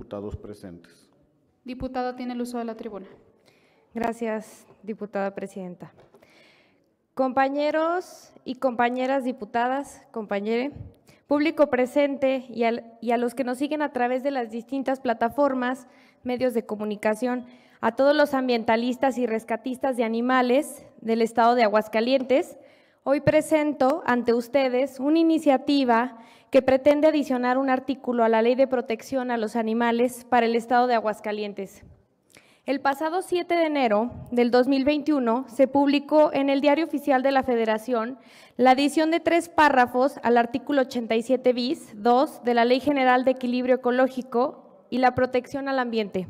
diputados presentes. Diputada tiene el uso de la tribuna. Gracias, diputada presidenta. Compañeros y compañeras diputadas, compañere, público presente y, a los que nos siguen a través de las distintas plataformas, medios de comunicación, a todos los ambientalistas y rescatistas de animales del estado de Aguascalientes, Hoy presento ante ustedes una iniciativa que pretende adicionar un artículo a la Ley de Protección a los Animales para el Estado de Aguascalientes. El pasado 7 de enero del 2021 se publicó en el Diario Oficial de la Federación la adición de tres párrafos al artículo 87 bis 2 de la Ley General de Equilibrio Ecológico y la Protección al Ambiente.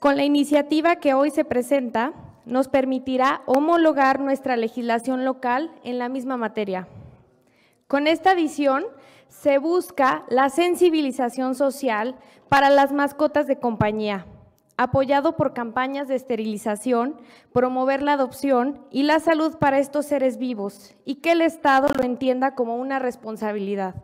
Con la iniciativa que hoy se presenta, nos permitirá homologar nuestra legislación local en la misma materia. Con esta visión se busca la sensibilización social para las mascotas de compañía, apoyado por campañas de esterilización, promover la adopción y la salud para estos seres vivos y que el Estado lo entienda como una responsabilidad.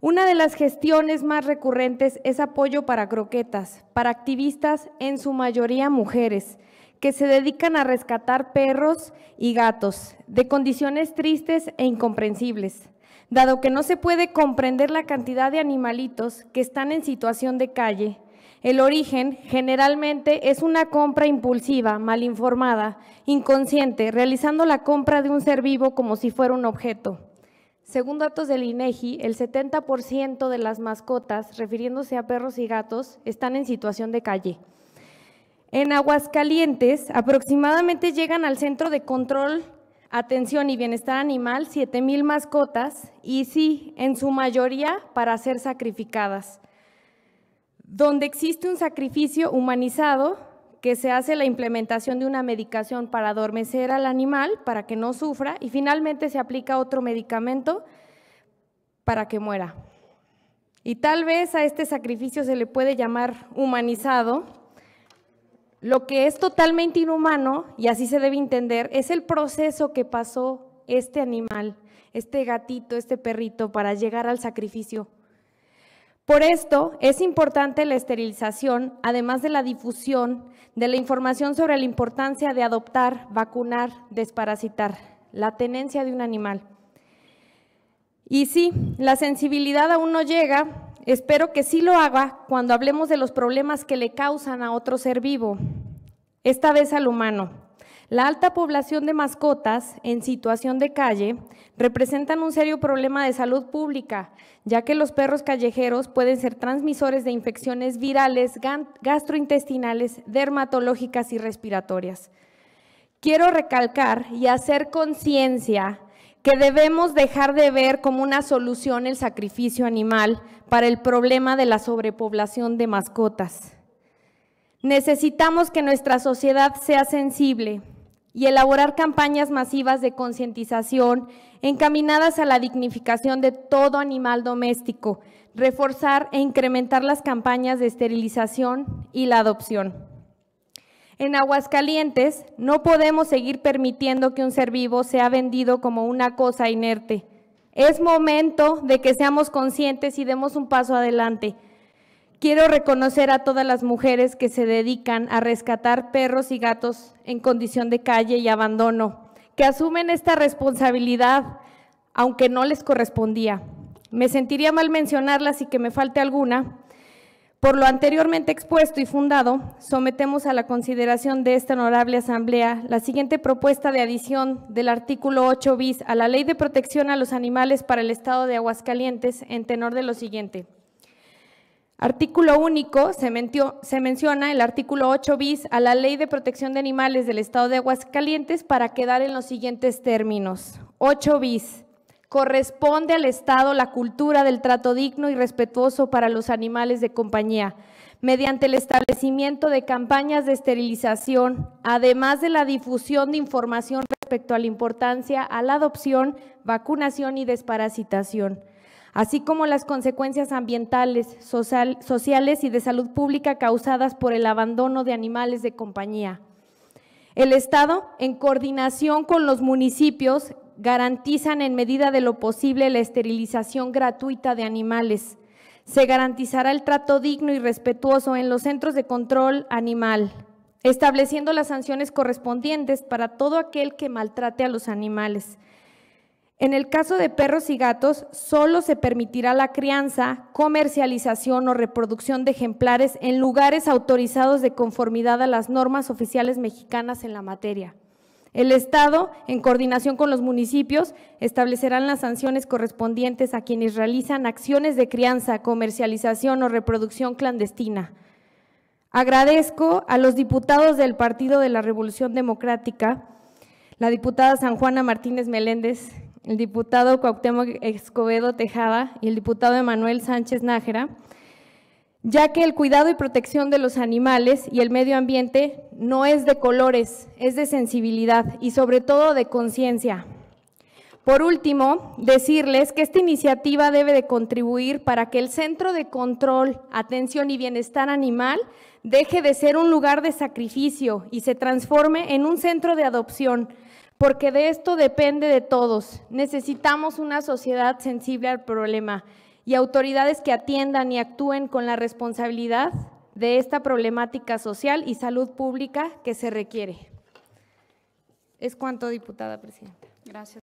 Una de las gestiones más recurrentes es apoyo para croquetas, para activistas, en su mayoría mujeres, que se dedican a rescatar perros y gatos de condiciones tristes e incomprensibles, dado que no se puede comprender la cantidad de animalitos que están en situación de calle. El origen generalmente es una compra impulsiva, mal informada, inconsciente, realizando la compra de un ser vivo como si fuera un objeto. Según datos del INEGI, e el 70% de las mascotas, refiriéndose a perros y gatos, están en situación de calle. En Aguascalientes, aproximadamente llegan al Centro de Control, Atención y Bienestar Animal 7.000 mascotas y sí, en su mayoría para ser sacrificadas, donde existe un sacrificio humanizado que se hace la implementación de una medicación para adormecer al animal para que no sufra y finalmente se aplica otro medicamento para que muera. Y tal vez a este sacrificio se le puede llamar humanizado, lo que es totalmente inhumano, y así se debe entender, es el proceso que pasó este animal, este gatito, este perrito, para llegar al sacrificio. Por esto es importante la esterilización, además de la difusión de la información sobre la importancia de adoptar, vacunar, desparasitar, la tenencia de un animal. Y sí, la sensibilidad aún no llega Espero que sí lo haga cuando hablemos de los problemas que le causan a otro ser vivo, esta vez al humano. La alta población de mascotas en situación de calle representan un serio problema de salud pública, ya que los perros callejeros pueden ser transmisores de infecciones virales, gastrointestinales, dermatológicas y respiratorias. Quiero recalcar y hacer conciencia que debemos dejar de ver como una solución el sacrificio animal para el problema de la sobrepoblación de mascotas. Necesitamos que nuestra sociedad sea sensible y elaborar campañas masivas de concientización encaminadas a la dignificación de todo animal doméstico, reforzar e incrementar las campañas de esterilización y la adopción. En Aguascalientes no podemos seguir permitiendo que un ser vivo sea vendido como una cosa inerte. Es momento de que seamos conscientes y demos un paso adelante. Quiero reconocer a todas las mujeres que se dedican a rescatar perros y gatos en condición de calle y abandono, que asumen esta responsabilidad, aunque no les correspondía. Me sentiría mal mencionarlas y que me falte alguna, por lo anteriormente expuesto y fundado, sometemos a la consideración de esta honorable Asamblea la siguiente propuesta de adición del artículo 8 bis a la Ley de Protección a los Animales para el Estado de Aguascalientes en tenor de lo siguiente. Artículo único, se, menciona el artículo 8 bis a la Ley de Protección de Animales del Estado de Aguascalientes para quedar en los siguientes términos. 8 bis. Corresponde al Estado la cultura del trato digno y respetuoso para los animales de compañía, mediante el establecimiento de campañas de esterilización, además de la difusión de información respecto a la importancia a la adopción, vacunación y desparasitación, así como las consecuencias ambientales, sociales y de salud pública causadas por el abandono de animales de compañía. El Estado, en coordinación con los municipios, garantizan en medida de lo posible la esterilización gratuita de animales. Se garantizará el trato digno y respetuoso en los centros de control animal, estableciendo las sanciones correspondientes para todo aquel que maltrate a los animales. En el caso de perros y gatos, solo se permitirá la crianza, comercialización o reproducción de ejemplares en lugares autorizados de conformidad a las normas oficiales mexicanas en la materia. El Estado, en coordinación con los municipios, establecerán las sanciones correspondientes a quienes realizan acciones de crianza, comercialización o reproducción clandestina. Agradezco a los diputados del Partido de la Revolución Democrática, la diputada San Juana Martínez Meléndez, el diputado Cuauhtémoc Escobedo Tejada y el diputado Emanuel Sánchez Nájera, ya que el cuidado y protección de los animales y el medio ambiente no es de colores, es de sensibilidad y sobre todo de conciencia. Por último, decirles que esta iniciativa debe de contribuir para que el Centro de Control, Atención y Bienestar Animal deje de ser un lugar de sacrificio y se transforme en un centro de adopción, porque de esto depende de todos. Necesitamos una sociedad sensible al problema y autoridades que atiendan y actúen con la responsabilidad de esta problemática social y salud pública que se requiere. Es cuanto, diputada presidenta. Gracias.